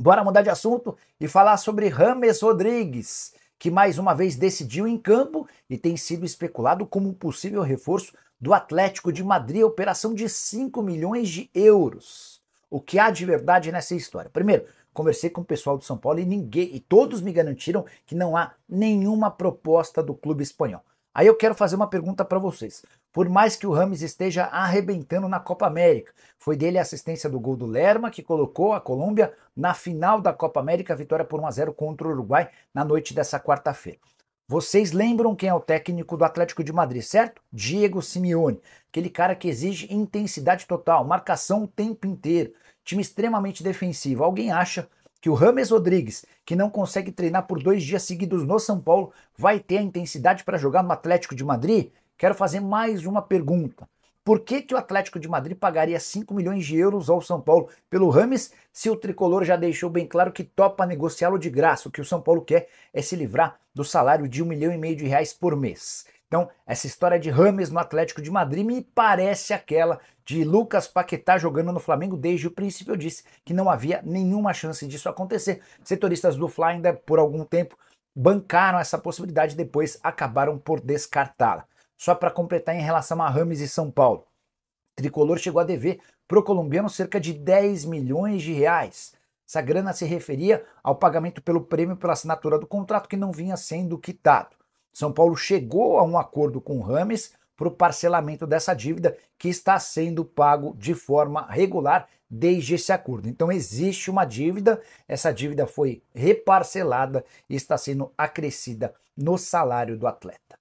Bora mudar de assunto e falar sobre Rames Rodrigues, que mais uma vez decidiu em campo e tem sido especulado como um possível reforço do Atlético de Madrid, operação de 5 milhões de euros. O que há de verdade nessa história? Primeiro, conversei com o pessoal do São Paulo e ninguém e todos me garantiram que não há nenhuma proposta do clube espanhol. Aí eu quero fazer uma pergunta para vocês. Por mais que o Rames esteja arrebentando na Copa América, foi dele a assistência do gol do Lerma que colocou a Colômbia na final da Copa América, vitória por 1 a 0 contra o Uruguai na noite dessa quarta-feira. Vocês lembram quem é o técnico do Atlético de Madrid, certo? Diego Simeone, aquele cara que exige intensidade total, marcação o tempo inteiro, time extremamente defensivo. Alguém acha que o Rames Rodrigues, que não consegue treinar por dois dias seguidos no São Paulo, vai ter a intensidade para jogar no Atlético de Madrid? Quero fazer mais uma pergunta. Por que, que o Atlético de Madrid pagaria 5 milhões de euros ao São Paulo pelo Rames se o tricolor já deixou bem claro que topa negociá-lo de graça? O que o São Paulo quer é se livrar do salário de 1 milhão e meio de reais por mês. Então, essa história de Rames no Atlético de Madrid me parece aquela de Lucas Paquetá jogando no Flamengo desde o princípio. Eu disse que não havia nenhuma chance disso acontecer. Setoristas do Fly ainda por algum tempo bancaram essa possibilidade, depois acabaram por descartá-la. Só para completar em relação a Rames e São Paulo. Tricolor chegou a dever pro colombiano cerca de 10 milhões de reais. Essa grana se referia ao pagamento pelo prêmio pela assinatura do contrato que não vinha sendo quitado. São Paulo chegou a um acordo com o Rames para o parcelamento dessa dívida que está sendo pago de forma regular desde esse acordo. Então existe uma dívida, essa dívida foi reparcelada e está sendo acrescida no salário do atleta.